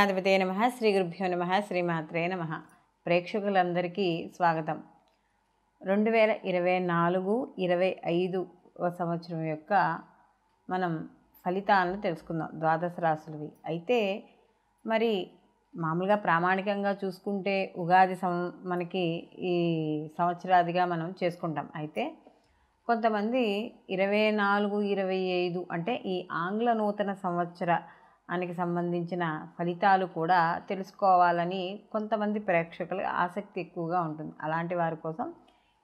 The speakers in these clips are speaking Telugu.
గణాధిపతి నమ శ్రీ గురుభ్యో నమ శ్రీమాత్రే నమ ప్రేక్షకులందరికీ స్వాగతం రెండు వేల ఇరవై నాలుగు ఇరవై ఐదు సంవత్సరం యొక్క మనం ఫలితాలను తెలుసుకుందాం ద్వాదశ రాశులవి అయితే మరి మామూలుగా ప్రామాణికంగా చూసుకుంటే ఉగాది సం మనకి ఈ సంవత్సరాదిగా మనం చేసుకుంటాం అయితే కొంతమంది ఇరవై నాలుగు ఇరవై ఐదు అంటే ఈ ఆంగ్ల నూతన సంవత్సర దానికి సంబంధించిన ఫలితాలు కూడా తెలుసుకోవాలని కొంతమంది ప్రేక్షకులు ఆసక్తి ఎక్కువగా ఉంటుంది అలాంటి వారి కోసం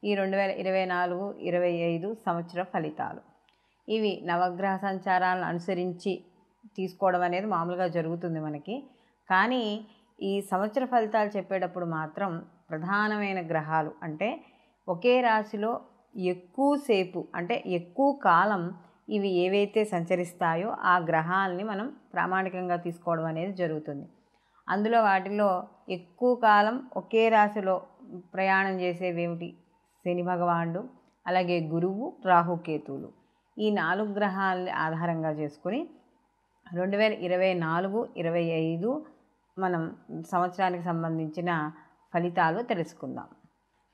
ఈ రెండు వేల ఇరవై నాలుగు ఇరవై ఐదు సంవత్సర ఫలితాలు ఇవి నవగ్రహ సంచారాలను అనుసరించి తీసుకోవడం అనేది మామూలుగా జరుగుతుంది మనకి కానీ ఈ సంవత్సర ఫలితాలు చెప్పేటప్పుడు మాత్రం ప్రధానమైన గ్రహాలు అంటే ఒకే రాశిలో ఎక్కువసేపు అంటే ఎక్కువ కాలం ఇవి ఏవైతే సంచరిస్తాయో ఆ గ్రహాలని మనం ప్రామాణికంగా తీసుకోవడం అనేది జరుగుతుంది అందులో వాటిలో ఎక్కువ కాలం ఒకే రాశిలో ప్రయాణం చేసేవేమిటి శని భగవానుడు అలాగే గురువు రాహుకేతువులు ఈ నాలుగు గ్రహాలని ఆధారంగా చేసుకుని రెండు వేల ఇరవై నాలుగు ఇరవై ఐదు మనం సంవత్సరానికి సంబంధించిన ఫలితాలు తెలుసుకుందాం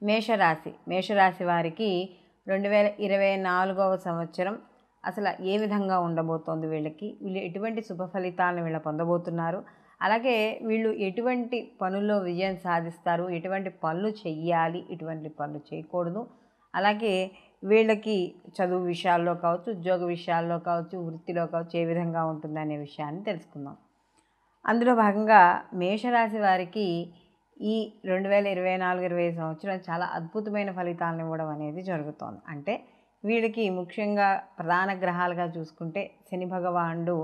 మేషరాశి మేషరాశి వారికి రెండు వేల ఇరవై నాలుగవ సంవత్సరం అసలు ఏ విధంగా ఉండబోతోంది వీళ్ళకి వీళ్ళు ఎటువంటి శుభ ఫలితాలను వీళ్ళు పొందబోతున్నారు అలాగే వీళ్ళు ఎటువంటి పనుల్లో విజయం సాధిస్తారు ఎటువంటి పనులు చెయ్యాలి ఎటువంటి పనులు చేయకూడదు అలాగే వీళ్ళకి చదువు విషయాల్లో కావచ్చు ఉద్యోగ విషయాల్లో కావచ్చు వృత్తిలో కావచ్చు ఏ విధంగా ఉంటుందనే విషయాన్ని తెలుసుకుందాం అందులో భాగంగా మేషరాశి వారికి ఈ రెండు వేల ఇరవై నాలుగు ఇరవై సంవత్సరం చాలా అద్భుతమైన ఫలితాలను ఇవ్వడం అనేది జరుగుతోంది అంటే వీళ్ళకి ముఖ్యంగా ప్రధాన గ్రహాలుగా చూసుకుంటే శని భగవానుడు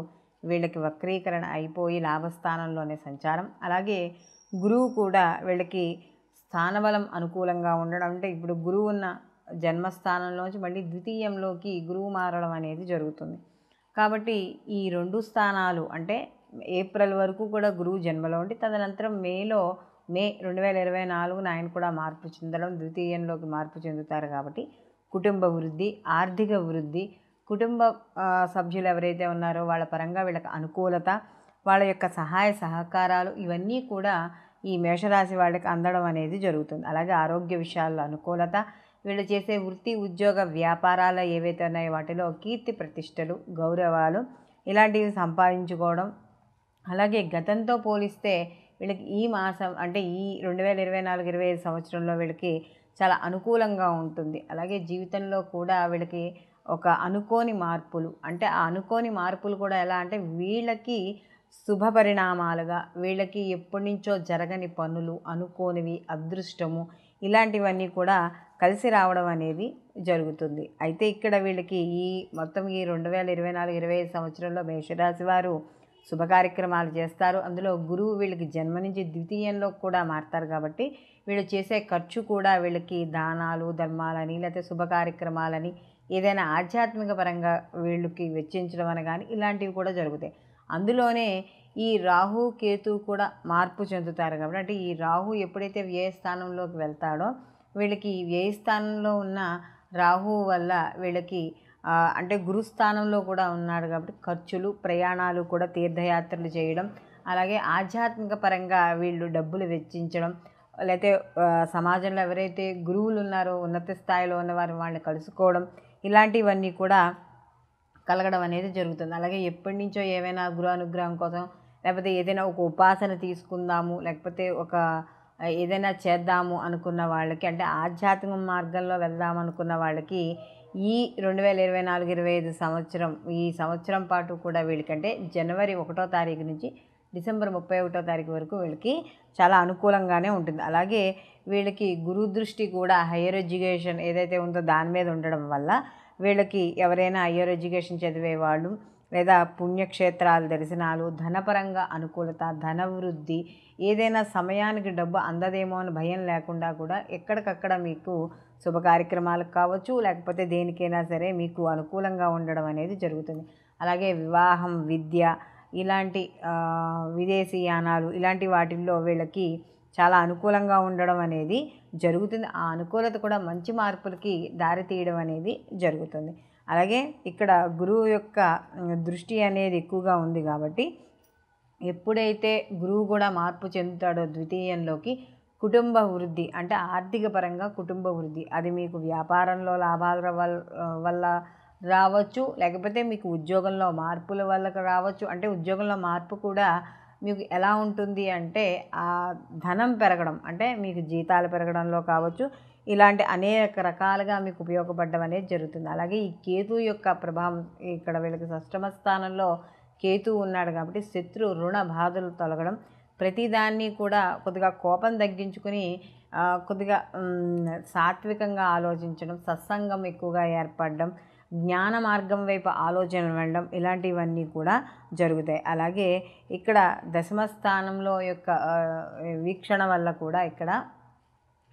వీళ్ళకి వక్రీకరణ అయిపోయి లాభస్థానంలోనే సంచారం అలాగే గురువు కూడా వీళ్ళకి స్థానబలం అనుకూలంగా ఉండడం అంటే ఇప్పుడు గురువు ఉన్న జన్మస్థానంలోంచి మళ్ళీ ద్వితీయంలోకి గురువు మారడం అనేది జరుగుతుంది కాబట్టి ఈ రెండు స్థానాలు అంటే ఏప్రిల్ వరకు కూడా గురువు జన్మలో ఉండి తదనంతరం మేలో మే రెండు వేల ఇరవై నాలుగున ఆయన కూడా మార్పు చెందడం ద్వితీయంలోకి మార్పు చెందుతారు కాబట్టి కుటుంబ వృద్ధి ఆర్థిక వృద్ధి కుటుంబ సభ్యులు ఎవరైతే ఉన్నారో వాళ్ళ పరంగా వీళ్ళకి అనుకూలత వాళ్ళ యొక్క సహాయ సహకారాలు ఇవన్నీ కూడా ఈ మేషరాశి వాళ్ళకి అందడం అనేది జరుగుతుంది అలాగే ఆరోగ్య విషయాల్లో అనుకూలత వీళ్ళు చేసే వృత్తి ఉద్యోగ వ్యాపారాలు ఏవైతే ఉన్నాయో వాటిలో కీర్తి ప్రతిష్టలు గౌరవాలు ఇలాంటివి సంపాదించుకోవడం అలాగే గతంతో పోలిస్తే వీళ్ళకి ఈ మాసం అంటే ఈ రెండు వేల ఇరవై నాలుగు ఇరవై ఐదు సంవత్సరంలో వీళ్ళకి చాలా అనుకూలంగా ఉంటుంది అలాగే జీవితంలో కూడా వీళ్ళకి ఒక అనుకోని మార్పులు అంటే ఆ అనుకోని మార్పులు కూడా ఎలా అంటే వీళ్ళకి శుభ పరిణామాలుగా వీళ్ళకి ఎప్పటి నుంచో జరగని పనులు అనుకోనివి అదృష్టము ఇలాంటివన్నీ కూడా కలిసి రావడం అనేది జరుగుతుంది అయితే ఇక్కడ వీళ్ళకి ఈ మొత్తం ఈ రెండు వేల ఇరవై నాలుగు ఇరవై ఐదు సంవత్సరంలో మేషరాశి వారు శుభకార్యక్రమాలు చేస్తారు అందులో గురువు వీళ్ళకి జన్మ నుంచి ద్వితీయంలో కూడా మారుతారు కాబట్టి వీళ్ళు చేసే ఖర్చు కూడా వీళ్ళకి దానాలు ధర్మాలని లేకపోతే శుభకార్యక్రమాలని ఏదైనా ఆధ్యాత్మిక పరంగా వీళ్ళకి వెచ్చించడం అని కానీ ఇలాంటివి కూడా జరుగుతాయి అందులోనే ఈ రాహు కేతు కూడా మార్పు చెందుతారు కాబట్టి అంటే ఈ రాహు ఎప్పుడైతే వ్యయ స్థానంలోకి వెళ్తాడో వీళ్ళకి వ్యయ స్థానంలో ఉన్న రాహు వల్ల వీళ్ళకి అంటే గురుస్థానంలో కూడా ఉన్నాడు కాబట్టి ఖర్చులు ప్రయాణాలు కూడా తీర్థయాత్రలు చేయడం అలాగే ఆధ్యాత్మిక పరంగా వీళ్ళు డబ్బులు వెచ్చించడం లేకపోతే సమాజంలో ఎవరైతే గురువులు ఉన్నారో ఉన్నత స్థాయిలో ఉన్నవారు వాళ్ళని కలుసుకోవడం ఇలాంటివన్నీ కూడా కలగడం అనేది జరుగుతుంది అలాగే ఎప్పటి నుంచో ఏమైనా గురు అనుగ్రహం కోసం లేకపోతే ఏదైనా ఒక ఉపాసన తీసుకుందాము లేకపోతే ఒక ఏదైనా చేద్దాము అనుకున్న వాళ్ళకి అంటే ఆధ్యాత్మిక మార్గంలో వెళ్దాం అనుకున్న వాళ్ళకి ఈ రెండు వేల ఇరవై నాలుగు ఇరవై ఐదు సంవత్సరం ఈ సంవత్సరం పాటు కూడా వీళ్ళకంటే జనవరి ఒకటో తారీఖు నుంచి డిసెంబర్ ముప్పై ఒకటో తారీఖు వరకు వీళ్ళకి చాలా అనుకూలంగానే ఉంటుంది అలాగే వీళ్ళకి గురు దృష్టి కూడా హయ్యర్ ఎడ్యుకేషన్ ఏదైతే ఉందో దాని మీద ఉండడం వల్ల వీళ్ళకి ఎవరైనా హయ్యర్ ఎడ్యుకేషన్ చదివే వాళ్ళు లేదా పుణ్యక్షేత్రాలు దర్శనాలు ధనపరంగా అనుకూలత ధనవృద్ధి ఏదైనా సమయానికి డబ్బు అందదేమో అని భయం లేకుండా కూడా ఎక్కడికక్కడ మీకు శుభ కార్యక్రమాలకు కావచ్చు లేకపోతే దేనికైనా సరే మీకు అనుకూలంగా ఉండడం అనేది జరుగుతుంది అలాగే వివాహం విద్య ఇలాంటి విదేశీ యానాలు ఇలాంటి వాటిల్లో వీళ్ళకి చాలా అనుకూలంగా ఉండడం అనేది జరుగుతుంది ఆ అనుకూలత కూడా మంచి మార్పులకి దారితీయడం అనేది జరుగుతుంది అలాగే ఇక్కడ గురువు యొక్క దృష్టి అనేది ఎక్కువగా ఉంది కాబట్టి ఎప్పుడైతే గురువు కూడా మార్పు చెందుతాడో ద్వితీయంలోకి కుటుంబ వృద్ధి అంటే ఆర్థిక పరంగా కుటుంబ వృద్ధి అది మీకు వ్యాపారంలో లాభాల వల్ల రావచ్చు లేకపోతే మీకు ఉద్యోగంలో మార్పుల వల్ల రావచ్చు అంటే ఉద్యోగంలో మార్పు కూడా మీకు ఎలా ఉంటుంది అంటే ఆ ధనం పెరగడం అంటే మీకు జీతాలు పెరగడంలో కావచ్చు ఇలాంటి అనేక రకాలుగా మీకు ఉపయోగపడడం అనేది జరుగుతుంది అలాగే ఈ కేతు యొక్క ప్రభావం ఇక్కడ వీళ్ళకి సష్టమ స్థానంలో కేతు ఉన్నాడు కాబట్టి శత్రు రుణ బాధలు తొలగడం ప్రతిదాన్ని కూడా కొద్దిగా కోపం తగ్గించుకుని కొద్దిగా సాత్వికంగా ఆలోచించడం సత్సంగం ఎక్కువగా ఏర్పడడం జ్ఞాన మార్గం వైపు ఆలోచన వెళ్ళడం ఇలాంటివన్నీ కూడా జరుగుతాయి అలాగే ఇక్కడ దశమ స్థానంలో యొక్క వీక్షణ వల్ల కూడా ఇక్కడ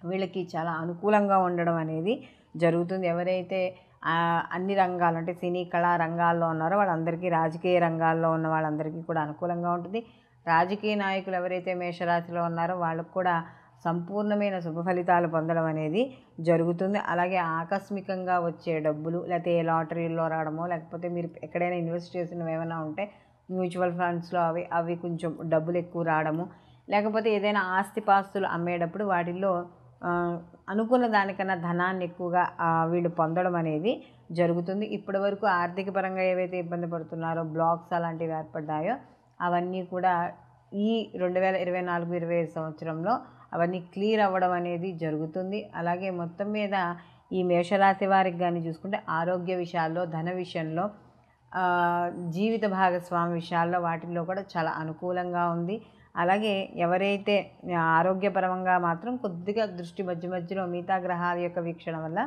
వీళ్ళకి చాలా అనుకూలంగా ఉండడం అనేది జరుగుతుంది ఎవరైతే అన్ని రంగాలు అంటే సినీ కళా రంగాల్లో ఉన్నారో వాళ్ళందరికీ రాజకీయ రంగాల్లో ఉన్న వాళ్ళందరికీ కూడా అనుకూలంగా ఉంటుంది రాజకీయ నాయకులు ఎవరైతే మేషరాశిలో ఉన్నారో వాళ్ళకు కూడా సంపూర్ణమైన శుభ ఫలితాలు పొందడం అనేది జరుగుతుంది అలాగే ఆకస్మికంగా వచ్చే డబ్బులు లేకపోతే ఏ లాటరీల్లో రావడమో లేకపోతే మీరు ఎక్కడైనా ఇన్వెస్ట్ చేసినవి ఏమైనా ఉంటే మ్యూచువల్ ఫండ్స్లో అవి అవి కొంచెం డబ్బులు ఎక్కువ రావడము లేకపోతే ఏదైనా ఆస్తిపాస్తులు అమ్మేటప్పుడు వాటిల్లో అనుకున్న దానికన్నా ధనాన్ని ఎక్కువగా వీళ్ళు పొందడం అనేది జరుగుతుంది ఇప్పటి వరకు ఆర్థిక పరంగా ఏవైతే ఇబ్బంది పడుతున్నారో బ్లాక్స్ అలాంటివి ఏర్పడ్డాయో అవన్నీ కూడా ఈ రెండు వేల ఇరవై నాలుగు ఇరవై ఐదు సంవత్సరంలో అవన్నీ క్లియర్ అవ్వడం అనేది జరుగుతుంది అలాగే మొత్తం మీద ఈ మేషరాశి వారికి కానీ చూసుకుంటే ఆరోగ్య విషయాల్లో ధన విషయంలో జీవిత భాగస్వామి విషయాల్లో వాటిల్లో కూడా చాలా అనుకూలంగా ఉంది అలాగే ఎవరైతే ఆరోగ్యపరంగా మాత్రం కొద్దిగా దృష్టి మధ్య మధ్యలో మిగతా గ్రహాల యొక్క వీక్షణ వల్ల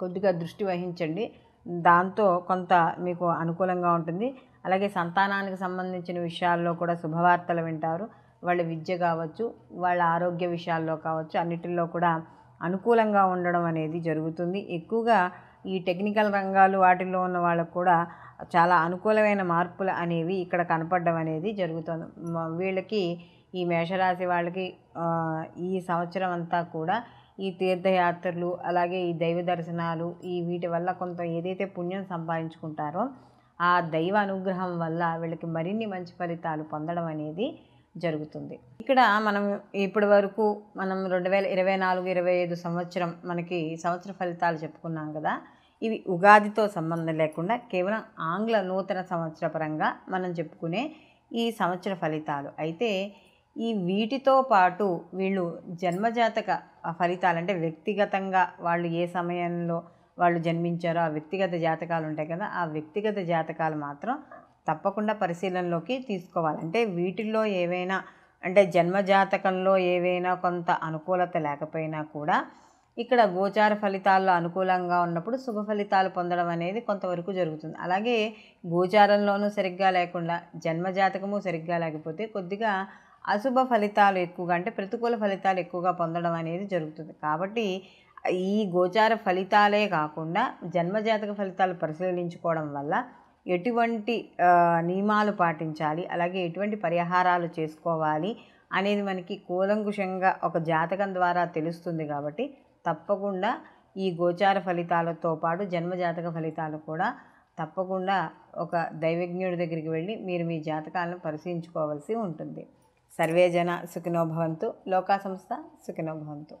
కొద్దిగా దృష్టి వహించండి దాంతో కొంత మీకు అనుకూలంగా ఉంటుంది అలాగే సంతానానికి సంబంధించిన విషయాల్లో కూడా శుభవార్తలు వింటారు వాళ్ళ విద్య కావచ్చు వాళ్ళ ఆరోగ్య విషయాల్లో కావచ్చు అన్నిటిల్లో కూడా అనుకూలంగా ఉండడం అనేది జరుగుతుంది ఎక్కువగా ఈ టెక్నికల్ రంగాలు వాటిల్లో ఉన్న వాళ్ళకు కూడా చాలా అనుకూలమైన మార్పులు అనేవి ఇక్కడ కనపడడం అనేది జరుగుతుంది వీళ్ళకి ఈ మేషరాశి వాళ్ళకి ఈ సంవత్సరం అంతా కూడా ఈ తీర్థయాత్రలు అలాగే ఈ దైవ దర్శనాలు ఈ వీటి వల్ల కొంత ఏదైతే పుణ్యం సంపాదించుకుంటారో ఆ దైవ అనుగ్రహం వల్ల వీళ్ళకి మరిన్ని మంచి ఫలితాలు పొందడం అనేది జరుగుతుంది ఇక్కడ మనం ఇప్పటి వరకు మనం రెండు వేల ఇరవై నాలుగు ఇరవై ఐదు సంవత్సరం మనకి సంవత్సర ఫలితాలు చెప్పుకున్నాం కదా ఇవి ఉగాదితో సంబంధం లేకుండా కేవలం ఆంగ్ల నూతన సంవత్సర పరంగా మనం చెప్పుకునే ఈ సంవత్సర ఫలితాలు అయితే ఈ వీటితో పాటు వీళ్ళు జన్మజాతక ఫలితాలు అంటే వ్యక్తిగతంగా వాళ్ళు ఏ సమయంలో వాళ్ళు జన్మించారో ఆ వ్యక్తిగత జాతకాలు ఉంటాయి కదా ఆ వ్యక్తిగత జాతకాలు మాత్రం తప్పకుండా పరిశీలనలోకి తీసుకోవాలి అంటే వీటిల్లో ఏవైనా అంటే జన్మజాతకంలో ఏవైనా కొంత అనుకూలత లేకపోయినా కూడా ఇక్కడ గోచార ఫలితాల్లో అనుకూలంగా ఉన్నప్పుడు శుభ ఫలితాలు పొందడం అనేది కొంతవరకు జరుగుతుంది అలాగే గోచారంలోనూ సరిగ్గా లేకుండా జన్మజాతకము సరిగ్గా లేకపోతే కొద్దిగా అశుభ ఫలితాలు ఎక్కువగా అంటే ప్రతికూల ఫలితాలు ఎక్కువగా పొందడం అనేది జరుగుతుంది కాబట్టి ఈ గోచార ఫలితాలే కాకుండా జన్మజాతక ఫలితాలు పరిశీలించుకోవడం వల్ల ఎటువంటి నియమాలు పాటించాలి అలాగే ఎటువంటి పరిహారాలు చేసుకోవాలి అనేది మనకి కూలంకుషంగా ఒక జాతకం ద్వారా తెలుస్తుంది కాబట్టి తప్పకుండా ఈ గోచార ఫలితాలతో పాటు జన్మజాతక ఫలితాలు కూడా తప్పకుండా ఒక దైవజ్ఞుడి దగ్గరికి వెళ్ళి మీరు మీ జాతకాలను పరిశీలించుకోవాల్సి ఉంటుంది సర్వేజన సుఖినోభవంతు లోకా సంస్థ సుఖినోభవంతు